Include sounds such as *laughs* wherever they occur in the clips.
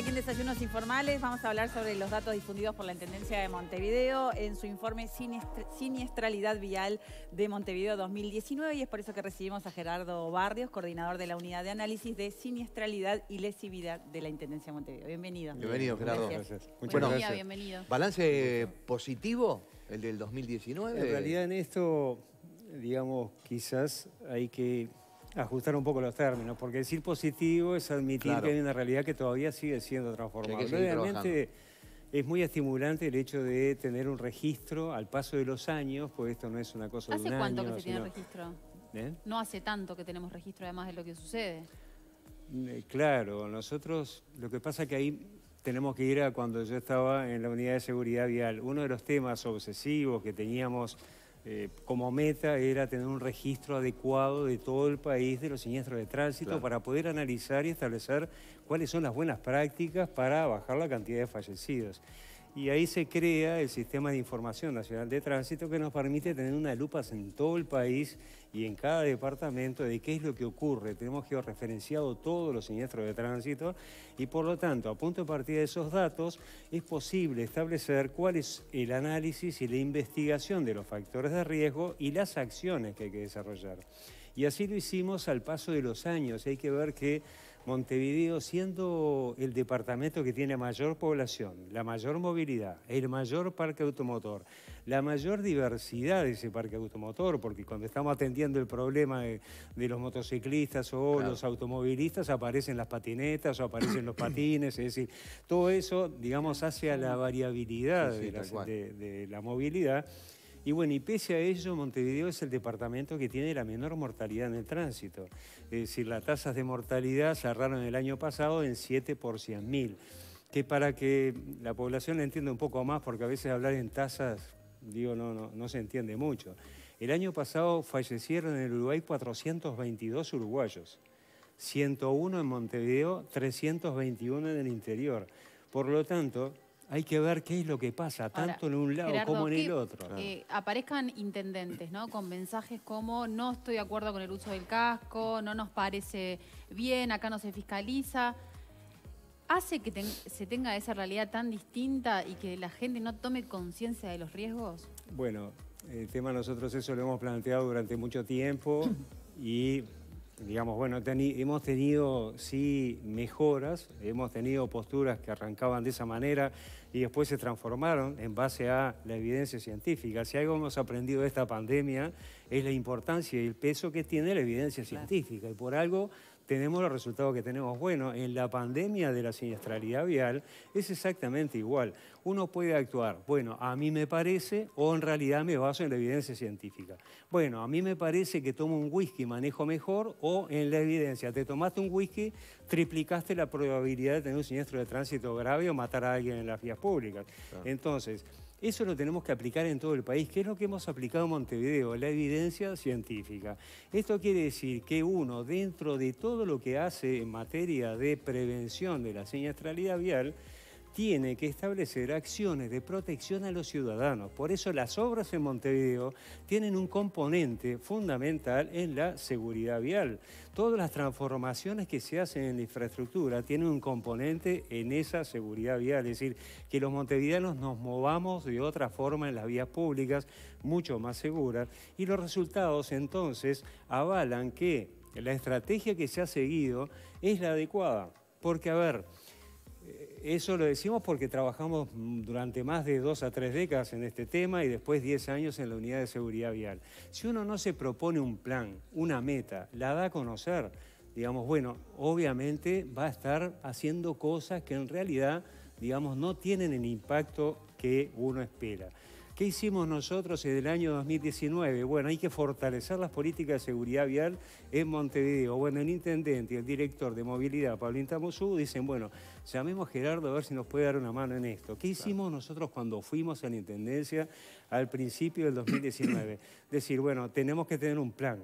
aquí en Desayunos Informales. Vamos a hablar sobre los datos difundidos por la Intendencia de Montevideo en su informe Siniestralidad Vial de Montevideo 2019 y es por eso que recibimos a Gerardo Barrios, coordinador de la Unidad de Análisis de Siniestralidad y Lesividad de la Intendencia de Montevideo. Bienvenido. Bienvenido, Gerardo. Gracias. Muchas bienvenido. ¿Balance positivo el del 2019? En realidad en esto, digamos, quizás hay que ajustar un poco los términos, porque decir positivo es admitir que hay una realidad que todavía sigue siendo transformada. Realmente es muy estimulante el hecho de tener un registro al paso de los años, porque esto no es una cosa de un ¿Hace cuánto que se tiene registro? ¿Eh? No hace tanto que tenemos registro, además de lo que sucede. Eh, claro, nosotros lo que pasa es que ahí tenemos que ir a cuando yo estaba en la unidad de seguridad vial. Uno de los temas obsesivos que teníamos eh, como meta era tener un registro adecuado de todo el país de los siniestros de tránsito para poder analizar y establecer cuáles son las buenas prácticas para bajar la cantidad de fallecidos. Y ahí se crea el Sistema de Información Nacional de Tránsito que nos permite tener unas lupas en todo el país y en cada departamento de qué es lo que ocurre. Tenemos georreferenciado todos los siniestros de tránsito y por lo tanto, a punto de partida de esos datos, es posible establecer cuál es el análisis y la investigación de los factores de riesgo y las acciones que hay que desarrollar. Y así lo hicimos al paso de los años. Hay que ver que Montevideo, siendo el departamento que tiene mayor población, la mayor movilidad, el mayor parque automotor, la mayor diversidad de ese parque automotor, porque cuando estamos atendiendo el problema de, los motociclistas o los automovilistas, aparecen las patinetas o aparecen los *clears throat* patines, es decir, todo eso, digamos, hacia la variabilidad de la movilidad. Y bueno, y pese a ello, Montevideo es el departamento que tiene la menor mortalidad en el tránsito. Es decir, las tasas de mortalidad cerraron el año pasado en 7 por mil. Que para que la población entienda un poco más, porque a veces hablar en tasas, digo, no, no, no se entiende mucho. El año pasado fallecieron en el Uruguay 422 uruguayos, 101 en Montevideo, 321 en el interior. Por lo tanto, hay que ver qué es lo que pasa, tanto en un lado como en el otro. Que eh, aparezcan intendentes, ¿no? Con mensajes como no estoy de acuerdo con el uso del casco, no nos parece bien, acá no se fiscaliza. ¿Hace que se tenga esa realidad tan distinta y que la gente no tome conciencia de los riesgos? Bueno, el tema nosotros eso lo hemos planteado durante mucho tiempo *clears throat* y digamos, bueno, hemos tenido, sí, mejoras, hemos tenido posturas que arrancaban de esa manera y después se transformaron en base a la evidencia científica. Si algo hemos aprendido de esta pandemia es la importancia y el peso que tiene la evidencia científica y por algo tenemos los resultados que tenemos. Bueno, en la pandemia de la siniestralidad vial es exactamente igual. Uno puede actuar, bueno, a mí me parece, o en realidad me baso en la evidencia científica. Bueno, a mí me parece que tomo un whisky, manejo mejor, o en la evidencia, te tomaste un whisky, triplicaste la probabilidad de tener un siniestro de tránsito grave o matar a alguien en las vías públicas. Entonces, eso lo tenemos que aplicar en todo el país, que es lo que hemos aplicado en Montevideo, la evidencia científica. Esto quiere decir que uno, dentro de todo lo que hace en materia de prevención de la siniestralidad vial, tiene que establecer acciones de protección a los ciudadanos. Por eso las obras en Montevideo tienen un componente fundamental en la seguridad vial. Todas las transformaciones que se hacen en la infraestructura tienen un componente en esa seguridad vial, es decir, que los montevideanos nos movamos de otra forma en las vías públicas, mucho más seguras, y los resultados entonces avalan que la estrategia que se ha seguido es la adecuada. Porque, a ver, eso lo decimos porque trabajamos durante más de dos a tres décadas en este tema y después diez años en la unidad de seguridad vial. Si uno no se propone un plan, una meta, la da a conocer, digamos, bueno, obviamente va a estar haciendo cosas que en realidad, digamos, no tienen el impacto que uno espera. ¿Qué hicimos nosotros en el año 2019? Bueno, hay que fortalecer las políticas de seguridad vial en Montevideo. Bueno, el intendente y el director de movilidad, Pablo Tamosú, dicen, bueno, llamemos a Gerardo a ver si nos puede dar una mano en esto. ¿Qué hicimos nosotros cuando fuimos a la intendencia al principio del 2019? *clears throat* Decir, bueno, tenemos que tener un plan.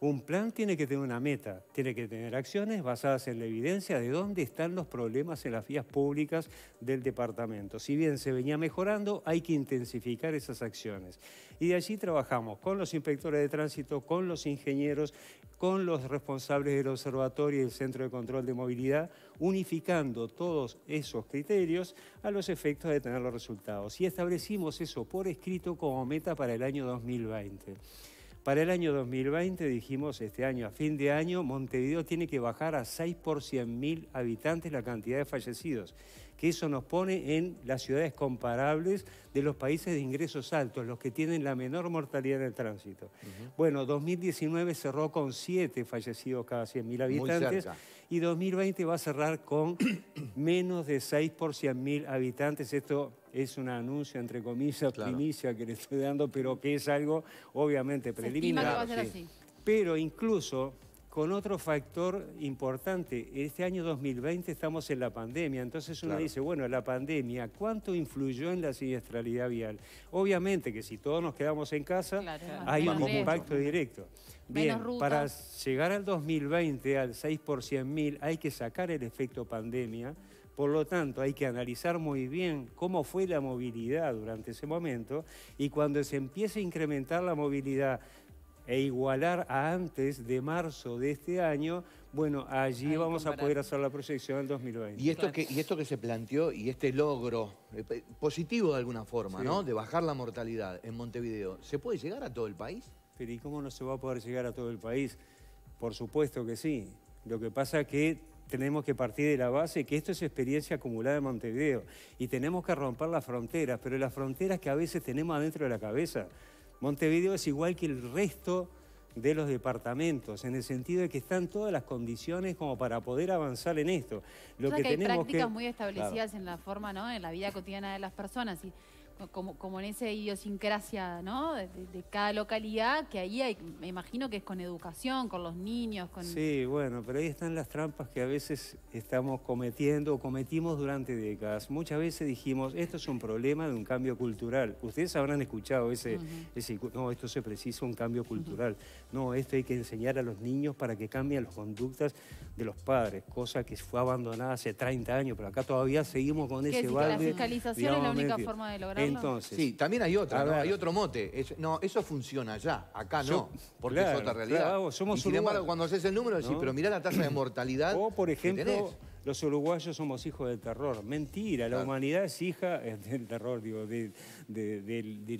Un plan tiene que tener una meta, tiene que tener acciones basadas en la evidencia de dónde están los problemas en las vías públicas del departamento. Si bien se venía mejorando, hay que intensificar esas acciones. Y de allí trabajamos con los inspectores de tránsito, con los ingenieros, con los responsables del observatorio y el Centro de Control de Movilidad, unificando todos esos criterios a los efectos de tener los resultados. Y establecimos eso por escrito como meta para el año 2020. Para el año 2020 dijimos, este año, a fin de año, Montevideo tiene que bajar a 6 por mil habitantes la cantidad de fallecidos, que eso nos pone en las ciudades comparables de los países de ingresos altos, los que tienen la menor mortalidad en el tránsito. Bueno, 2019 cerró con 7 fallecidos cada 100.000 habitantes y 2020 va a cerrar con *coughs* menos de 6 por mil habitantes. Esto es una anuncia, entre comillas, primicia que le estoy dando, pero que es algo obviamente preliminar. Pero incluso con otro factor importante, este año 2020 estamos en la pandemia, entonces uno dice, bueno, la pandemia, ¿cuánto influyó en la siniestralidad vial? Obviamente que si todos nos quedamos en casa, hay un impacto directo. Bien, para llegar al 2020, al 6 por 100 mil, hay que sacar el efecto pandemia, por lo tanto, hay que analizar muy bien cómo fue la movilidad durante ese momento y cuando se empiece a incrementar la movilidad e igualar a antes de marzo de este año, bueno, allí vamos a poder hacer la proyección del 2020. Y esto, que, se planteó y este logro eh, positivo de alguna forma, ¿no? De bajar la mortalidad en Montevideo, ¿se puede llegar a todo el país? Pero ¿y cómo no se va a poder llegar a todo el país? Por supuesto que sí. Lo que pasa que tenemos que partir de la base que esto es experiencia acumulada en Montevideo y tenemos que romper las fronteras, pero las fronteras que a veces tenemos adentro de la cabeza. Montevideo es igual que el resto de los departamentos, en el sentido de que están todas las condiciones como para poder avanzar en esto. Lo que, hay prácticas muy establecidas en la forma, ¿no? En la vida cotidiana de las personas como, en esa idiosincrasia ¿no? de, cada localidad, que ahí hay, me imagino que es con educación, con los niños. Con... Sí, bueno, pero ahí están las trampas que a veces estamos cometiendo o cometimos durante décadas. Muchas veces dijimos, esto es un problema de un cambio cultural. Ustedes habrán escuchado ese, no, esto se precisa un cambio cultural. No, esto hay que enseñar a los niños para que cambien las conductas de los padres, cosa que fue abandonada hace 30 años, pero acá todavía seguimos con ese barrio. La fiscalización es la única forma de lograrlo. Sí, también hay otra, hay otro mote. no, eso funciona allá, acá no, porque es otra realidad. sin embargo, cuando haces el número, decís, pero mirá la tasa de mortalidad. O, por ejemplo, los uruguayos somos hijos del terror. Mentira, la humanidad es hija *laughs* del terror, digo, del,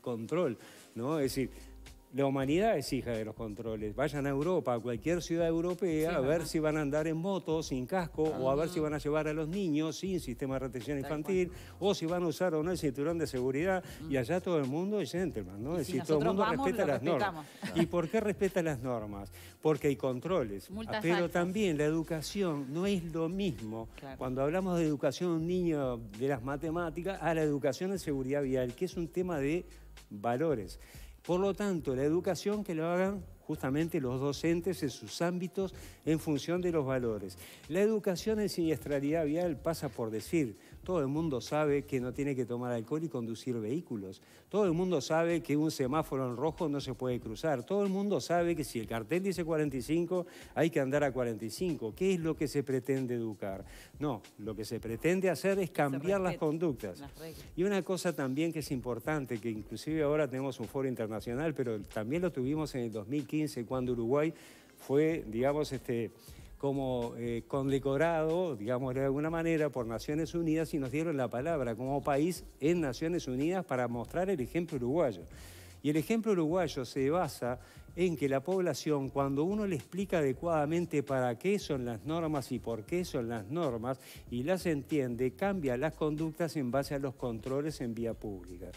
control, ¿no? Es decir la humanidad es hija de los controles. Vayan a Europa, a cualquier ciudad europea, a ver si van a andar en moto, sin casco, o a ver si van a llevar a los niños sin sistema de retención infantil, o si van a usar o no el cinturón de seguridad. Y allá todo el mundo es gentleman, ¿no? es decir, todo el mundo respeta las normas. ¿Y por qué respeta las normas? Porque hay controles. Pero también la educación no es lo mismo. Cuando hablamos de educación de un niño de las matemáticas, a la educación de seguridad vial, que es un tema de valores. Por lo tanto, la educación que lo hagan justamente los docentes en sus ámbitos en función de los valores. La educación en siniestralidad vial pasa por decir, todo el mundo sabe que no tiene que tomar alcohol y conducir vehículos. Todo el mundo sabe que un semáforo en rojo no se puede cruzar. Todo el mundo sabe que si el cartel dice 45, hay que andar a 45. ¿Qué es lo que se pretende educar? No, lo que se pretende hacer es cambiar las conductas. y una cosa también que es importante, que inclusive ahora tenemos un foro internacional, pero también lo tuvimos en el 2015 cuando Uruguay fue, digamos, este, como eh, condecorado, digamos de alguna manera, por Naciones Unidas y nos dieron la palabra como país en Naciones Unidas para mostrar el ejemplo uruguayo. Y el ejemplo uruguayo se basa en que la población, cuando uno le explica adecuadamente para qué son las normas y por qué son las normas, y las entiende, cambia las conductas en base a los controles en vía pública.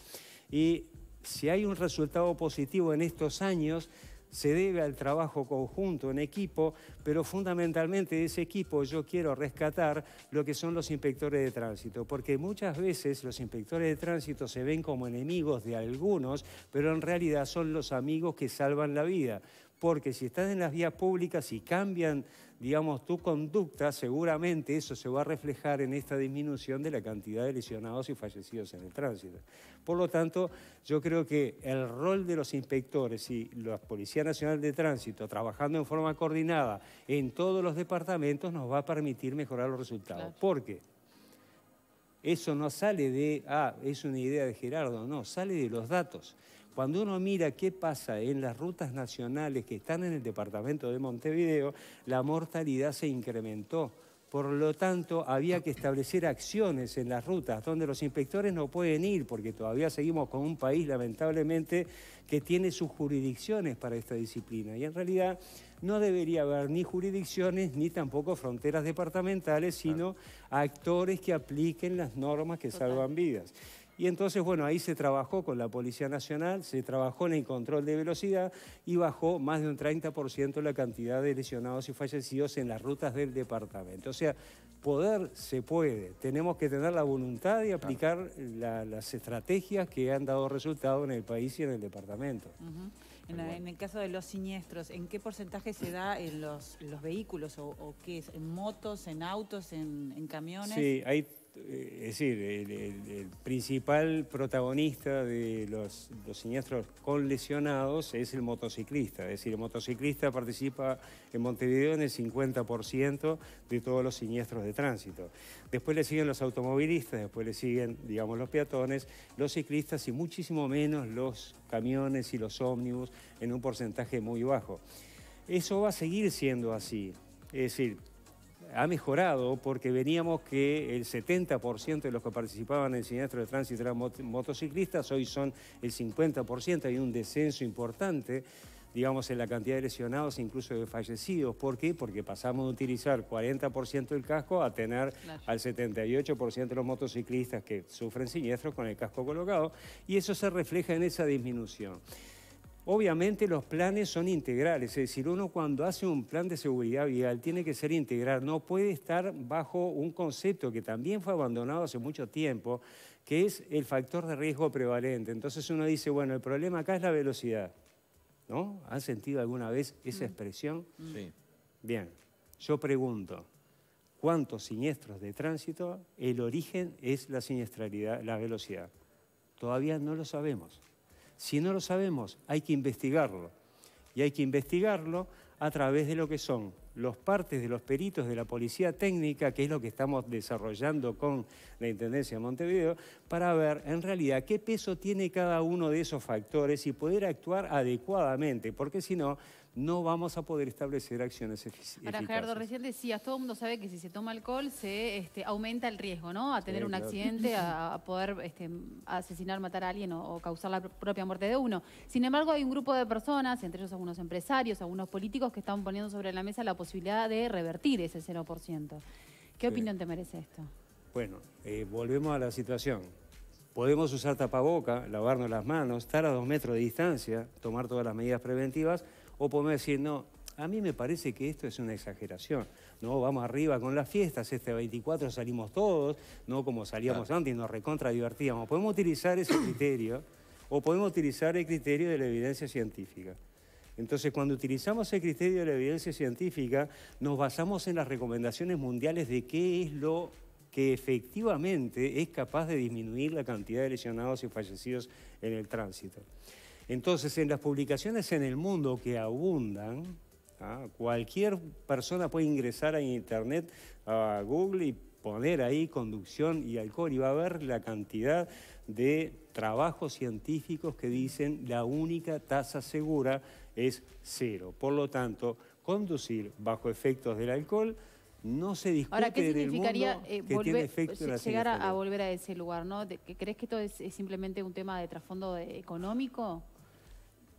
Y si hay un resultado positivo en estos años, se debe al trabajo conjunto en equipo, pero fundamentalmente de ese equipo yo quiero rescatar lo que son los inspectores de tránsito, porque muchas veces los inspectores de tránsito se ven como enemigos de algunos, pero en realidad son los amigos que salvan la vida porque si están en las vías públicas y cambian digamos, tu conducta, seguramente eso se va a reflejar en esta disminución de la cantidad de lesionados y fallecidos en el tránsito. Por lo tanto, yo creo que el rol de los inspectores y la Policía Nacional de Tránsito trabajando en forma coordinada en todos los departamentos nos va a permitir mejorar los resultados. ¿Por qué? Eso no sale de, ah, es una idea de Gerardo, no, sale de los datos. Cuando uno mira qué pasa en las rutas nacionales que están en el departamento de Montevideo, la mortalidad se incrementó. Por lo tanto, había que establecer acciones en las rutas donde los inspectores no pueden ir, porque todavía seguimos con un país, lamentablemente, que tiene sus jurisdicciones para esta disciplina. Y en realidad no debería haber ni jurisdicciones ni tampoco fronteras departamentales, sino actores que apliquen las normas que salvan vidas. Y entonces, bueno, ahí se trabajó con la Policía Nacional, se trabajó en el control de velocidad y bajó más de un 30% la cantidad de lesionados y fallecidos en las rutas del departamento. O sea, poder se puede, tenemos que tener la voluntad de aplicar las estrategias que han dado resultado en el país y en el departamento. en, el caso de los siniestros, ¿en qué porcentaje se da en los, los vehículos o, qué es? ¿En motos, en autos, en camiones? Sí, hay eh, es decir, el, principal protagonista de los, siniestros con lesionados es el motociclista. Es decir, el motociclista participa en Montevideo en el 50% de todos los siniestros de tránsito. Después le siguen los automovilistas, después le siguen, digamos, los peatones, los ciclistas y muchísimo menos los camiones y los ómnibus en un porcentaje muy bajo. Eso va a seguir siendo así. Es decir, ha mejorado porque veníamos que el 70% de los que participaban en el siniestro de tránsito eran motociclistas, hoy son el 50%, hay un descenso importante digamos, en la cantidad de lesionados, e incluso de fallecidos. ¿Por qué? Porque pasamos de utilizar 40% del casco a tener al 78% de los motociclistas que sufren siniestros con el casco colocado y eso se refleja en esa disminución. Obviamente los planes son integrales, es decir, uno cuando hace un plan de seguridad vial tiene que ser integral, no puede estar bajo un concepto que también fue abandonado hace mucho tiempo, que es el factor de riesgo prevalente. Entonces uno dice, bueno, el problema acá es la velocidad, ¿no? ¿Han sentido alguna vez esa mm. expresión? Sí. Bien, yo pregunto, ¿cuántos siniestros de tránsito? El origen es la siniestralidad, la velocidad. Todavía no lo sabemos. Si no lo sabemos, hay que investigarlo. Y hay que investigarlo a través de lo que son los partes de los peritos de la policía técnica, que es lo que estamos desarrollando con la Intendencia de Montevideo, para ver en realidad qué peso tiene cada uno de esos factores y poder actuar adecuadamente, porque si no, no vamos a poder establecer acciones eficientes. Para Gerardo, recién decías, todo el mundo sabe que si se toma alcohol se este, aumenta el riesgo, ¿no? A tener un accidente, a, *laughs* poder este, asesinar, matar a alguien o, causar la propia muerte de uno. Sin embargo, hay un grupo de personas, entre ellos algunos empresarios, algunos políticos, que están poniendo sobre la mesa la posibilidad de revertir ese 0%. ¿Qué opinión te merece esto? Bueno, eh, volvemos a la situación. Podemos usar tapaboca, lavarnos las manos, estar a dos metros de distancia, tomar todas las medidas preventivas, o podemos decir, no, a mí me parece que esto es una exageración. No, vamos arriba con las fiestas, este 24 salimos todos, no como salíamos antes y nos recontra divertíamos. Podemos utilizar ese criterio o podemos utilizar el criterio de la evidencia científica. Entonces, cuando utilizamos el criterio de la evidencia científica, nos basamos en las recomendaciones mundiales de qué es lo que efectivamente es capaz de disminuir la cantidad de lesionados y fallecidos en el tránsito. Entonces, en las publicaciones en el mundo que abundan, ¿ah? cualquier persona puede ingresar a Internet, a Google y poner ahí conducción y alcohol y va a ver la cantidad de trabajos científicos que dicen la única tasa segura es cero. Por lo tanto, conducir bajo efectos del alcohol no se discute en el mundo Ahora, eh, volver, que eh, llegar a, volver a ese lugar? ¿no? ¿Crees que esto es simplemente un tema de trasfondo económico?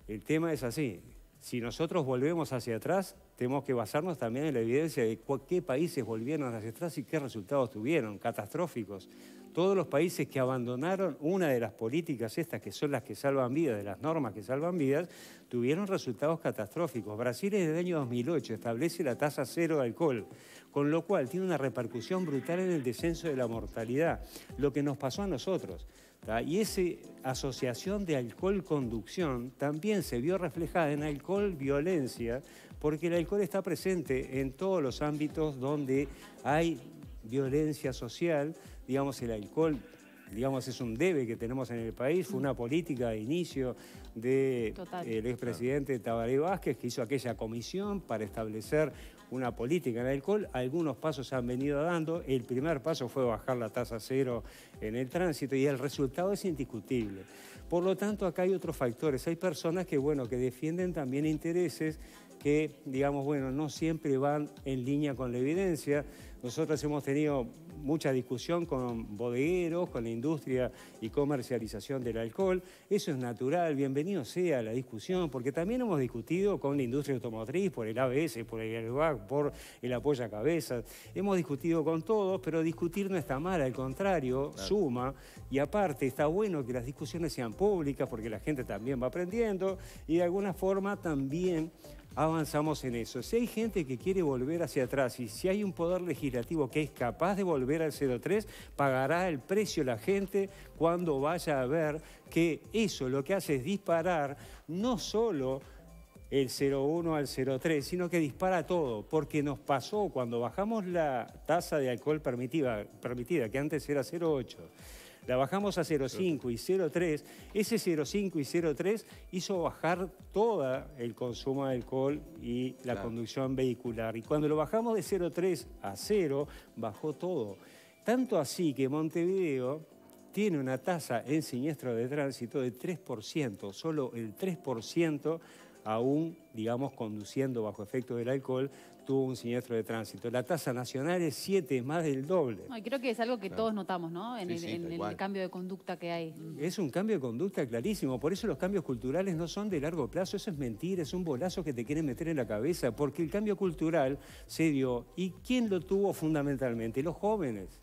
El tema es así. Si nosotros volvemos hacia atrás, tenemos que basarnos también en la evidencia de qué países volvieron hacia atrás y qué resultados tuvieron, catastróficos. Todos los países que abandonaron una de las políticas estas, que son las que salvan vidas, de las normas que salvan vidas, tuvieron resultados catastróficos. Brasil desde el año 2008 establece la tasa cero de alcohol, con lo cual tiene una repercusión brutal en el descenso de la mortalidad, lo que nos pasó a nosotros. Y esa asociación de alcohol-conducción también se vio reflejada en alcohol-violencia, porque el alcohol está presente en todos los ámbitos donde hay violencia social, digamos, el alcohol digamos, es un debe que tenemos en el país, fue una política de inicio del expresidente Tabaré Vázquez, que hizo aquella comisión para establecer una política en el alcohol. Algunos pasos se han venido dando. El primer paso fue bajar la tasa cero en el tránsito y el resultado es indiscutible. Por lo tanto, acá hay otros factores. Hay personas que, bueno, que defienden también intereses que, digamos, bueno, no siempre van en línea con la evidencia. Nosotros hemos tenido mucha discusión con bodegueros, con la industria y comercialización del alcohol. Eso es natural, bienvenido sea la discusión, porque también hemos discutido con la industria automotriz, por el ABS, por el airbag, por el apoyo a cabezas. Hemos discutido con todos, pero discutir no está mal, al contrario, suma. Y aparte, está bueno que las discusiones sean públicas, porque la gente también va aprendiendo y de alguna forma también avanzamos en eso. Si hay gente que quiere volver hacia atrás y si hay un poder legislativo que es capaz de volver al 03, pagará el precio la gente cuando vaya a ver que eso lo que hace es disparar no solo el 01 al 03, sino que dispara todo, porque nos pasó cuando bajamos la tasa de alcohol permitida, permitida que antes era 08 la bajamos a 0,5 y 0,3. Ese 0,5 y 0,3 hizo bajar todo el consumo de alcohol y la conducción vehicular. Y cuando lo bajamos de 0,3 a 0, bajó todo. Tanto así que Montevideo tiene una tasa en siniestro de tránsito de 3%, solo el 3% aún, digamos, conduciendo bajo efecto del alcohol, tuvo un siniestro de tránsito. La tasa nacional es 7, es más del doble. y creo que es algo que todos notamos, ¿no? En, el, en el, cambio de conducta que hay. Es un cambio de conducta clarísimo. Por eso los cambios culturales no son de largo plazo. Eso es mentira, es un bolazo que te quieren meter en la cabeza. Porque el cambio cultural se dio. ¿Y quién lo tuvo fundamentalmente? Los jóvenes.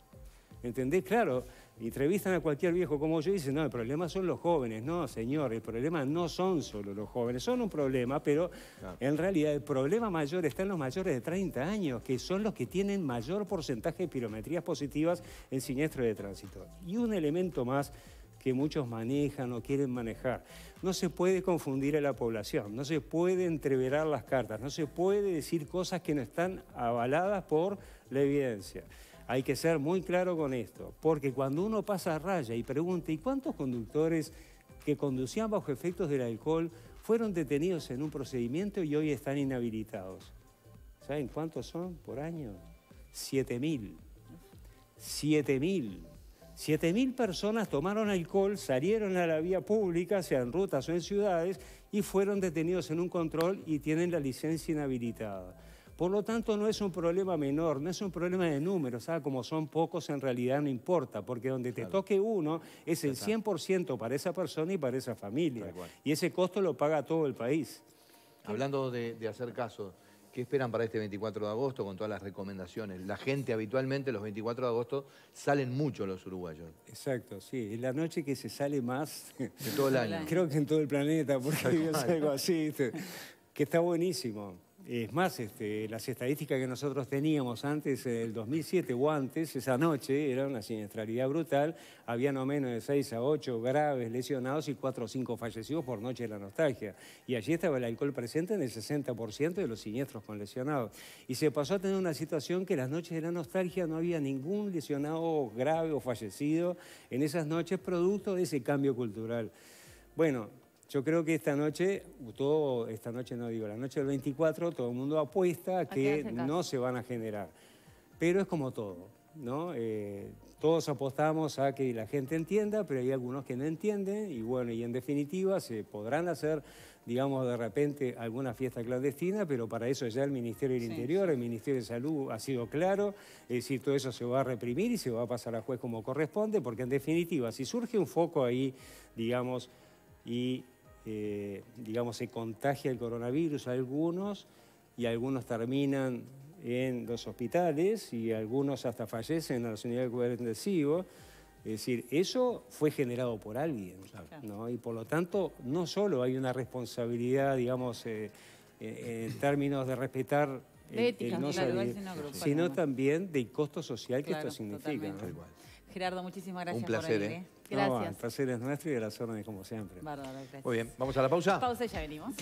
¿Entendés? Claro Entrevistan a cualquier viejo como yo y dicen, no, el problema son los jóvenes. No, señor, el problema no son solo los jóvenes, son un problema, pero en realidad el problema mayor está en los mayores de 30 años, que son los que tienen mayor porcentaje de pirometrías positivas en siniestro de tránsito. Y un elemento más que muchos manejan o quieren manejar. No se puede confundir a la población, no se puede entreverar las cartas, no se puede decir cosas que no están avaladas por la evidencia. Hay que ser muy claro con esto, porque cuando uno pasa a raya y pregunta, ¿y cuántos conductores que conducían bajo efectos del alcohol fueron detenidos en un procedimiento y hoy están inhabilitados? ¿Saben cuántos son por año? 7.000. 7.000. 7.000 personas tomaron alcohol, salieron a la vía pública, sea en rutas o en ciudades, y fueron detenidos en un control y tienen la licencia inhabilitada. Por lo tanto, no es un problema menor, no es un problema de números, ¿ah? como son pocos en realidad no importa, porque donde te toque uno es el 100% para esa persona y para esa familia. Y ese costo lo paga todo el país. Hablando de, hacer caso, ¿Qué esperan para este 24 de agosto con todas las recomendaciones? La gente habitualmente los 24 de agosto salen mucho los uruguayos. Exacto, sí. Es la noche que se sale más. De todo el año. *laughs* Creo que en todo el planeta, porque es algo así, que está buenísimo. Es más, este, las estadísticas que nosotros teníamos antes eh, del 2007 o antes, esa noche, era una siniestralidad brutal. Había no menos de 6 a 8 graves lesionados y 4 o 5 fallecidos por noche de la nostalgia. Y allí estaba el alcohol presente en el 60% de los siniestros con lesionados. Y se pasó a tener una situación que las noches de la nostalgia no había ningún lesionado grave o fallecido en esas noches producto de ese cambio cultural. Bueno, yo creo que esta noche, todo, esta noche no digo, la noche del 24, todo el mundo apuesta que no se van a generar. Pero es como todo, ¿no? Eh, todos apostamos a que la gente entienda, pero hay algunos que no entienden y bueno, y en definitiva se podrán hacer, digamos, de repente alguna fiesta clandestina, pero para eso ya el Ministerio del Interior, el Ministerio de Salud ha sido claro, es decir, todo eso se va a reprimir y se va a pasar a juez como corresponde, porque en definitiva, si surge un foco ahí, digamos, y eh, digamos, se contagia el coronavirus a algunos y algunos terminan en los hospitales y algunos hasta fallecen en la unidad de cuidado intensivo. Es decir, eso fue generado por alguien, ¿no? Y por lo tanto, no solo hay una responsabilidad, digamos, eh, eh, en términos de respetar... no sino, también del costo social que esto significa. Gerardo, muchísimas gracias. Un placer, por venir, placer. ¿eh? ¿eh? Gracias. No, placer es nuestro y de las como siempre. Muy bien, vamos a la pausa. Pausa y ya venimos.